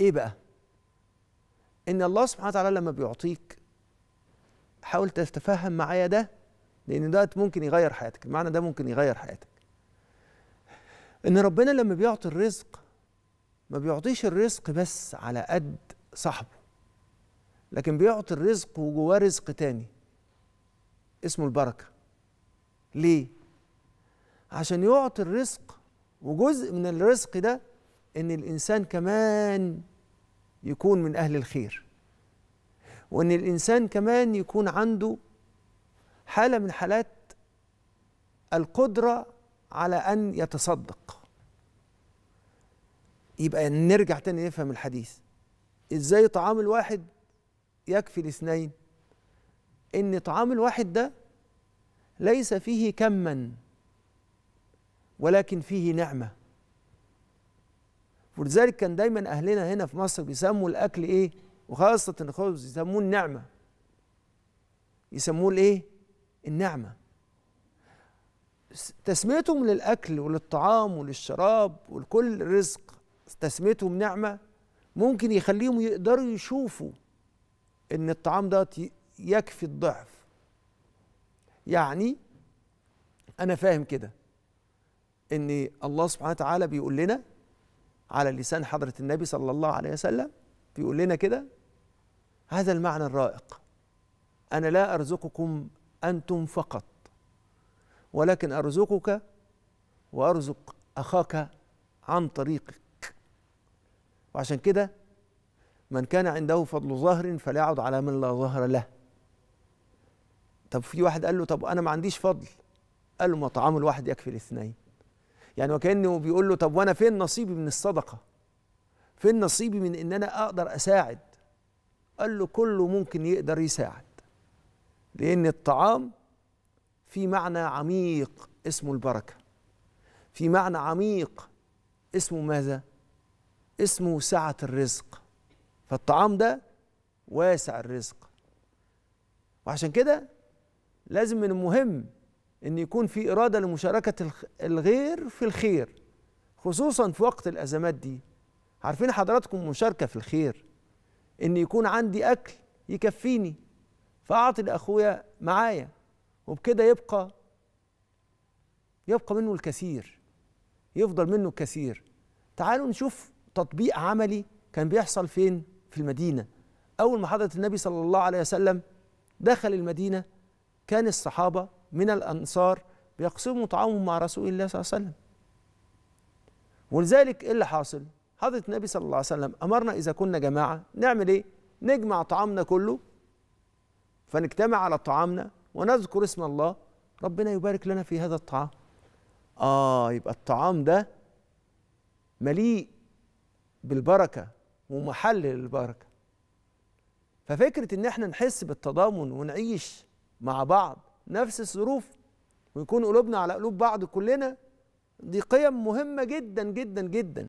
ايه بقى ان الله سبحانه وتعالى لما بيعطيك حاول تتفهم معايا ده لان ده ممكن يغير حياتك المعنى ده ممكن يغير حياتك ان ربنا لما بيعطي الرزق ما بيعطيش الرزق بس على قد صاحبه لكن بيعطي الرزق وجواه رزق تاني اسمه البركة ليه؟ عشان يعطي الرزق وجزء من الرزق ده ان الانسان كمان يكون من اهل الخير وان الانسان كمان يكون عنده حاله من حالات القدره على ان يتصدق يبقى نرجع تاني نفهم الحديث ازاي طعام الواحد يكفي الاثنين ان طعام الواحد ده ليس فيه كما ولكن فيه نعمه ولذلك كان دايما اهلنا هنا في مصر بيسموا الاكل ايه وخاصه الخبز يسموه النعمه يسموه الايه النعمه تسميتهم للاكل وللطعام وللشراب ولكل رزق تسميتهم نعمه ممكن يخليهم يقدروا يشوفوا ان الطعام ده يكفي الضعف يعني انا فاهم كده ان الله سبحانه وتعالى بيقول لنا على لسان حضرة النبي صلى الله عليه وسلم بيقول لنا كده هذا المعنى الرائق أنا لا أرزقكم أنتم فقط ولكن أرزقك وأرزق أخاك عن طريقك وعشان كده من كان عنده فضل ظهر فليعد على من لا ظهر له طب في واحد قال له طب أنا ما عنديش فضل قال له ما طعام الواحد يكفي الاثنين يعني وكانه بيقول له طب وانا فين نصيبي من الصدقه فين نصيبي من ان انا اقدر اساعد قال له كله ممكن يقدر يساعد لان الطعام في معنى عميق اسمه البركه في معنى عميق اسمه ماذا اسمه سعه الرزق فالطعام ده واسع الرزق وعشان كده لازم من المهم ان يكون في اراده لمشاركه الغير في الخير خصوصا في وقت الازمات دي عارفين حضراتكم مشاركه في الخير ان يكون عندي اكل يكفيني فاعطي لاخويا معايا وبكده يبقى يبقى منه الكثير يفضل منه الكثير تعالوا نشوف تطبيق عملي كان بيحصل فين في المدينه اول ما حضره النبي صلى الله عليه وسلم دخل المدينه كان الصحابه من الأنصار بيقسموا طعامهم مع رسول الله صلى الله عليه وسلم ولذلك إيه اللي حاصل حضرة النبي صلى الله عليه وسلم أمرنا إذا كنا جماعة نعمل إيه نجمع طعامنا كله فنجتمع على طعامنا ونذكر اسم الله ربنا يبارك لنا في هذا الطعام آه يبقى الطعام ده مليء بالبركة ومحل للبركة ففكرة إن إحنا نحس بالتضامن ونعيش مع بعض نفس الظروف ويكون قلوبنا على قلوب بعض كلنا دي قيم مهمة جدا جدا جدا